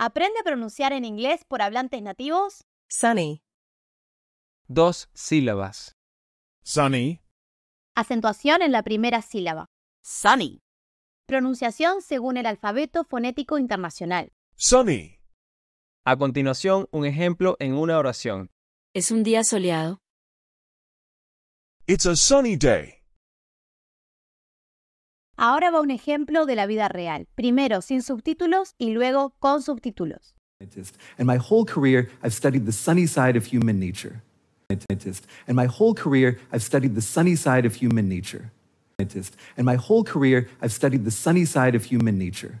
Aprende a pronunciar en inglés por hablantes nativos. Sunny. Dos sílabas. Sunny. Acentuación en la primera sílaba. Sunny. Pronunciación según el alfabeto fonético internacional. Sunny. A continuación, un ejemplo en una oración. Es un día soleado. It's a sunny day. Ahora va un ejemplo de la vida real, primero sin subtítulos y luego con subtítulos. And my whole career I've studied the sunny side of human nature. And my whole career I've studied the sunny side of human nature. And my whole career I've studied the sunny side of human nature.